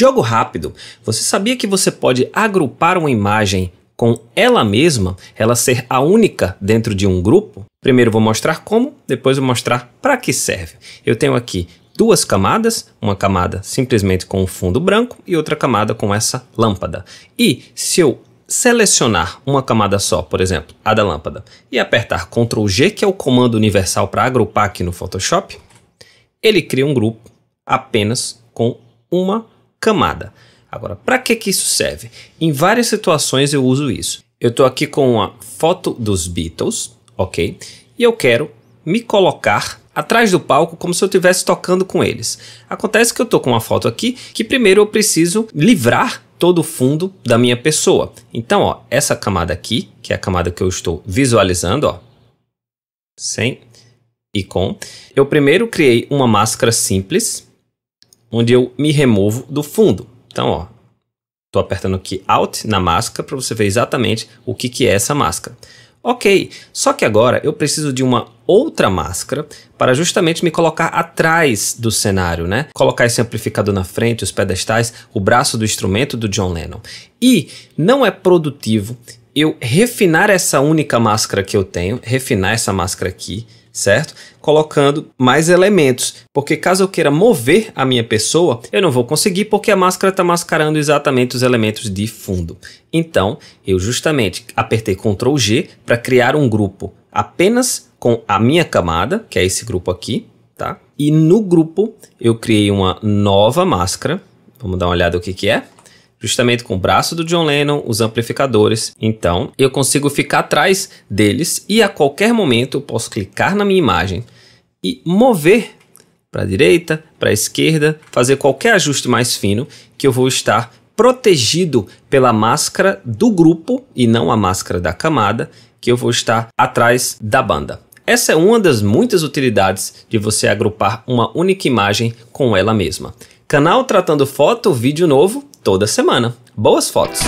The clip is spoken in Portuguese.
Jogo rápido. Você sabia que você pode agrupar uma imagem com ela mesma, ela ser a única dentro de um grupo? Primeiro vou mostrar como, depois vou mostrar para que serve. Eu tenho aqui duas camadas, uma camada simplesmente com um fundo branco e outra camada com essa lâmpada. E se eu selecionar uma camada só, por exemplo, a da lâmpada, e apertar Ctrl G, que é o comando universal para agrupar aqui no Photoshop, ele cria um grupo apenas com uma camada. Agora, para que, que isso serve? Em várias situações eu uso isso. Eu estou aqui com uma foto dos Beatles, ok? E eu quero me colocar atrás do palco como se eu estivesse tocando com eles. Acontece que eu estou com uma foto aqui que primeiro eu preciso livrar todo o fundo da minha pessoa. Então, ó, essa camada aqui, que é a camada que eu estou visualizando, ó, sem e com, eu primeiro criei uma máscara simples onde eu me removo do fundo. Então, ó, tô apertando aqui Alt na máscara para você ver exatamente o que, que é essa máscara. Ok, só que agora eu preciso de uma outra máscara para justamente me colocar atrás do cenário, né? Colocar esse amplificador na frente, os pedestais, o braço do instrumento do John Lennon. E não é produtivo eu refinar essa única máscara que eu tenho, refinar essa máscara aqui, certo? Colocando mais elementos, porque caso eu queira mover a minha pessoa, eu não vou conseguir porque a máscara está mascarando exatamente os elementos de fundo. Então, eu justamente apertei Ctrl G para criar um grupo apenas com a minha camada, que é esse grupo aqui, tá? E no grupo eu criei uma nova máscara. Vamos dar uma olhada o que que é justamente com o braço do John Lennon, os amplificadores. Então, eu consigo ficar atrás deles e a qualquer momento eu posso clicar na minha imagem e mover para a direita, para a esquerda, fazer qualquer ajuste mais fino que eu vou estar protegido pela máscara do grupo e não a máscara da camada que eu vou estar atrás da banda. Essa é uma das muitas utilidades de você agrupar uma única imagem com ela mesma. Canal Tratando Foto, vídeo novo, toda semana. Boas fotos!